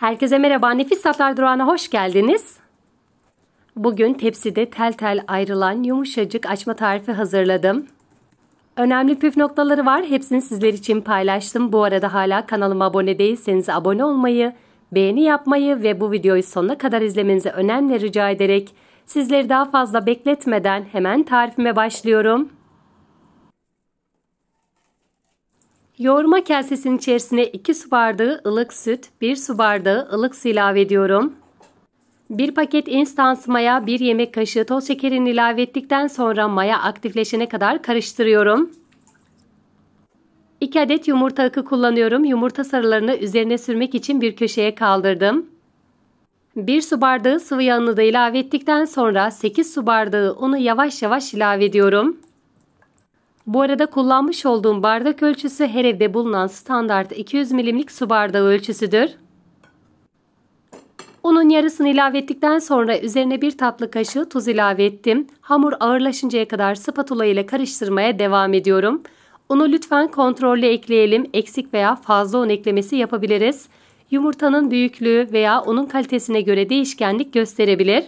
Herkese merhaba. Nefis Tatlar Durağı'na hoş geldiniz. Bugün tepside tel tel ayrılan yumuşacık açma tarifi hazırladım. Önemli püf noktaları var. Hepsini sizler için paylaştım. Bu arada hala kanalıma abone değilseniz abone olmayı, beğeni yapmayı ve bu videoyu sonuna kadar izlemenizi önemli rica ederek sizleri daha fazla bekletmeden hemen tarifime başlıyorum. Yoğurma kasesinin içerisine 2 su bardağı ılık süt, 1 su bardağı ılık su ilave ediyorum. 1 paket instant maya, 1 yemek kaşığı toz şekerini ilave ettikten sonra maya aktifleşene kadar karıştırıyorum. 2 adet yumurta akı kullanıyorum. Yumurta sarılarını üzerine sürmek için bir köşeye kaldırdım. 1 su bardağı sıvı yağını da ilave ettikten sonra 8 su bardağı unu yavaş yavaş ilave ediyorum. Bu arada kullanmış olduğum bardak ölçüsü her evde bulunan standart 200 milimlik su bardağı ölçüsüdür. Unun yarısını ilave ettikten sonra üzerine bir tatlı kaşığı tuz ilave ettim. Hamur ağırlaşıncaya kadar spatula ile karıştırmaya devam ediyorum. Unu lütfen kontrollü ekleyelim. Eksik veya fazla un eklemesi yapabiliriz. Yumurtanın büyüklüğü veya unun kalitesine göre değişkenlik gösterebilir.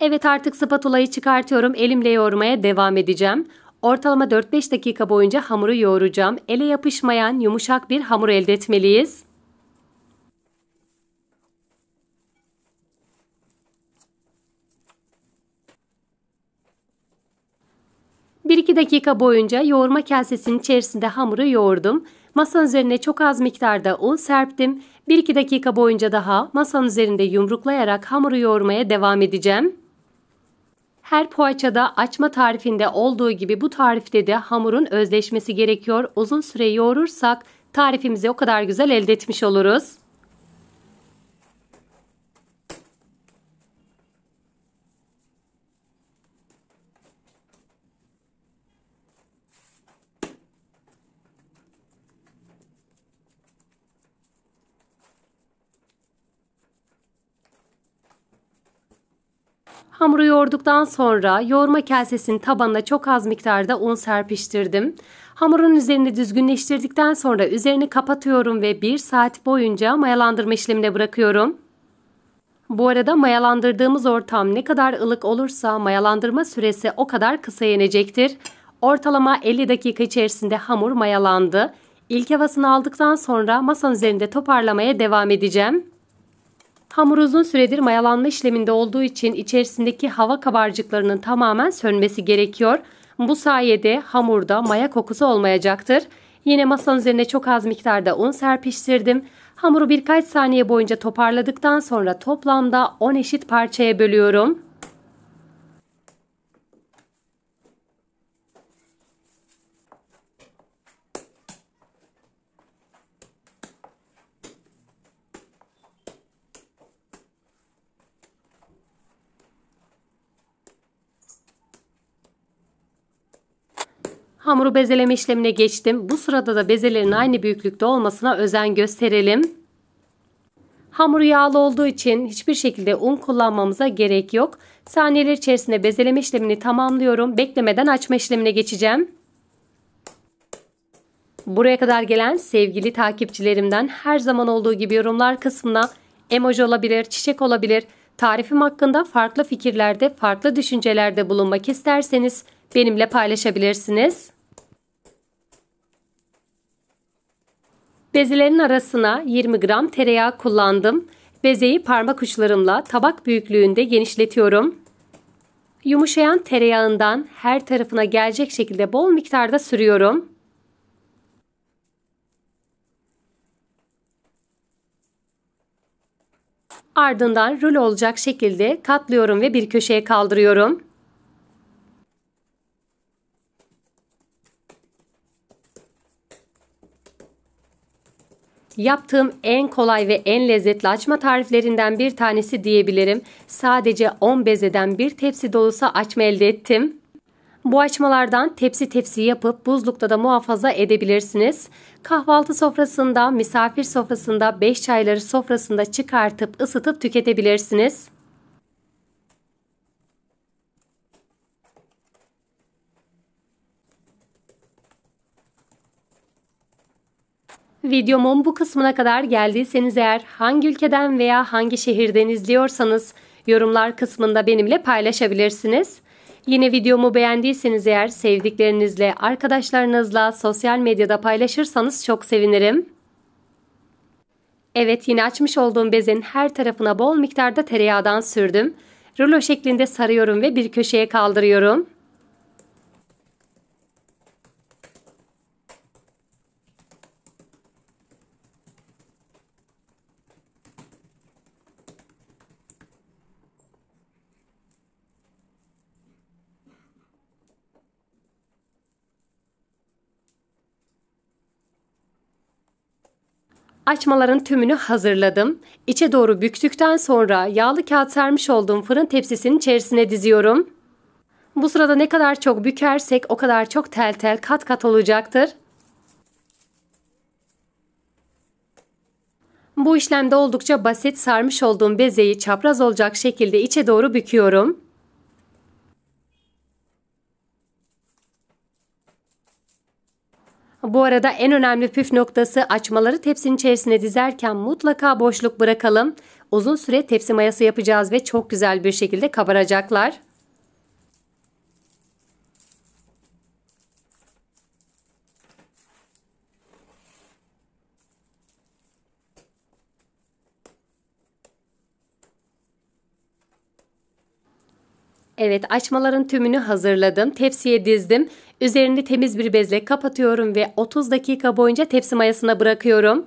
Evet artık spatulayı çıkartıyorum. Elimle yoğurmaya devam edeceğim. Ortalama 4-5 dakika boyunca hamuru yoğuracağım. Ele yapışmayan yumuşak bir hamur elde etmeliyiz. Bir iki dakika boyunca yoğurma kasesinin içerisinde hamuru yoğurdum. Masanın üzerine çok az miktarda un serptim. Bir iki dakika boyunca daha masanın üzerinde yumruklayarak hamuru yoğurmaya devam edeceğim. Her poğaçada açma tarifinde olduğu gibi bu tarifte de hamurun özleşmesi gerekiyor. Uzun süre yoğurursak tarifimizi o kadar güzel elde etmiş oluruz. Hamuru yoğurduktan sonra yoğurma kasesinin tabanına çok az miktarda un serpiştirdim. Hamurun üzerini düzgünleştirdikten sonra üzerini kapatıyorum ve 1 saat boyunca mayalandırma işlemine bırakıyorum. Bu arada mayalandırdığımız ortam ne kadar ılık olursa mayalandırma süresi o kadar kısa yenecektir. Ortalama 50 dakika içerisinde hamur mayalandı. İlk havasını aldıktan sonra masanın üzerinde toparlamaya devam edeceğim. Hamur uzun süredir mayalanma işleminde olduğu için içerisindeki hava kabarcıklarının tamamen sönmesi gerekiyor. Bu sayede hamurda maya kokusu olmayacaktır. Yine masanın üzerine çok az miktarda un serpiştirdim. Hamuru birkaç saniye boyunca toparladıktan sonra toplamda 10 eşit parçaya bölüyorum. Hamuru bezeleme işlemine geçtim. Bu sırada da bezelerin aynı büyüklükte olmasına özen gösterelim. Hamur yağlı olduğu için hiçbir şekilde un kullanmamıza gerek yok. Saniyeler içerisinde bezeleme işlemini tamamlıyorum. Beklemeden açma işlemine geçeceğim. Buraya kadar gelen sevgili takipçilerimden her zaman olduğu gibi yorumlar kısmına emoji olabilir, çiçek olabilir, tarifim hakkında farklı fikirlerde, farklı düşüncelerde bulunmak isterseniz benimle paylaşabilirsiniz. Bezelerin arasına 20 gram tereyağı kullandım. Bezeyi parmak uçlarımla tabak büyüklüğünde genişletiyorum. Yumuşayan tereyağından her tarafına gelecek şekilde bol miktarda sürüyorum. Ardından rulo olacak şekilde katlıyorum ve bir köşeye kaldırıyorum. Yaptığım en kolay ve en lezzetli açma tariflerinden bir tanesi diyebilirim. Sadece 10 bezeden bir tepsi dolusu açma elde ettim. Bu açmalardan tepsi tepsi yapıp buzlukta da muhafaza edebilirsiniz. Kahvaltı sofrasında, misafir sofrasında, beş çayları sofrasında çıkartıp ısıtıp tüketebilirsiniz. Videomun bu kısmına kadar geldiyseniz eğer hangi ülkeden veya hangi şehirden izliyorsanız yorumlar kısmında benimle paylaşabilirsiniz. Yine videomu beğendiyseniz eğer sevdiklerinizle, arkadaşlarınızla sosyal medyada paylaşırsanız çok sevinirim. Evet yine açmış olduğum bezin her tarafına bol miktarda tereyağdan sürdüm. Rulo şeklinde sarıyorum ve bir köşeye kaldırıyorum. Açmaların tümünü hazırladım. İçe doğru büktükten sonra yağlı kağıt sermiş olduğum fırın tepsisinin içerisine diziyorum. Bu sırada ne kadar çok bükersek o kadar çok tel tel kat kat olacaktır. Bu işlemde oldukça basit sarmış olduğum bezeyi çapraz olacak şekilde içe doğru büküyorum. Bu arada en önemli püf noktası açmaları tepsinin içerisine dizerken mutlaka boşluk bırakalım. Uzun süre tepsi mayası yapacağız ve çok güzel bir şekilde kabaracaklar. Evet açmaların tümünü hazırladım. Tepsiye dizdim. Üzerini temiz bir bezle kapatıyorum ve 30 dakika boyunca tepsi mayasına bırakıyorum.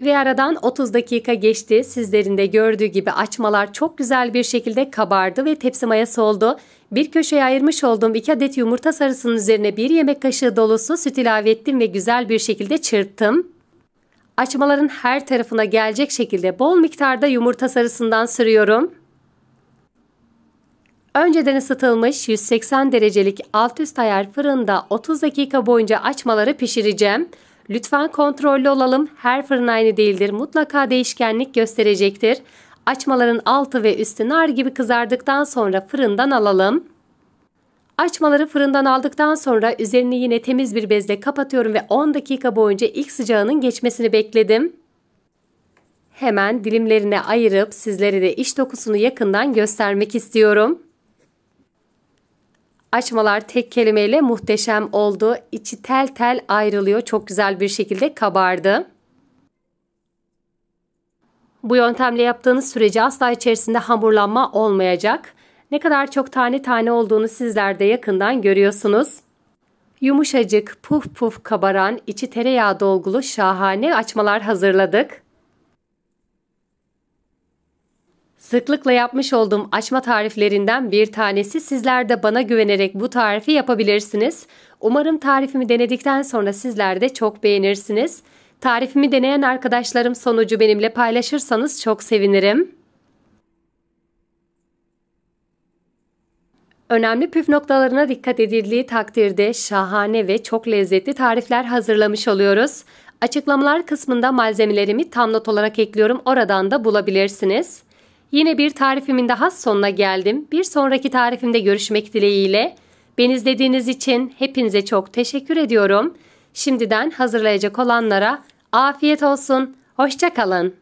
Ve aradan 30 dakika geçti. Sizlerin de gördüğü gibi açmalar çok güzel bir şekilde kabardı ve tepsi mayası oldu. Bir köşeye ayırmış olduğum 2 adet yumurta sarısının üzerine 1 yemek kaşığı dolusu süt ilave ettim ve güzel bir şekilde çırptım. Açmaların her tarafına gelecek şekilde bol miktarda yumurta sarısından sürüyorum. Önceden ısıtılmış 180 derecelik alt üst ayar fırında 30 dakika boyunca açmaları pişireceğim. Lütfen kontrollü olalım. Her fırın aynı değildir. Mutlaka değişkenlik gösterecektir. Açmaların altı ve üstü nar gibi kızardıktan sonra fırından alalım. Açmaları fırından aldıktan sonra üzerini yine temiz bir bezle kapatıyorum ve 10 dakika boyunca ilk sıcağının geçmesini bekledim. Hemen dilimlerine ayırıp sizlere de iç dokusunu yakından göstermek istiyorum. Açmalar tek kelimeyle muhteşem oldu. İçi tel tel ayrılıyor. Çok güzel bir şekilde kabardı. Bu yöntemle yaptığınız sürece asla içerisinde hamurlanma olmayacak. Ne kadar çok tane tane olduğunu sizler de yakından görüyorsunuz. Yumuşacık, puf puf kabaran, içi tereyağı dolgulu şahane açmalar hazırladık. Sıklıkla yapmış olduğum açma tariflerinden bir tanesi sizler de bana güvenerek bu tarifi yapabilirsiniz. Umarım tarifimi denedikten sonra sizler de çok beğenirsiniz. Tarifimi deneyen arkadaşlarım sonucu benimle paylaşırsanız çok sevinirim. Önemli püf noktalarına dikkat edildiği takdirde şahane ve çok lezzetli tarifler hazırlamış oluyoruz. Açıklamalar kısmında malzemelerimi tam not olarak ekliyorum. Oradan da bulabilirsiniz. Yine bir tarifimin daha sonuna geldim. Bir sonraki tarifimde görüşmek dileğiyle. Beni izlediğiniz için hepinize çok teşekkür ediyorum. Şimdiden hazırlayacak olanlara afiyet olsun. Hoşçakalın.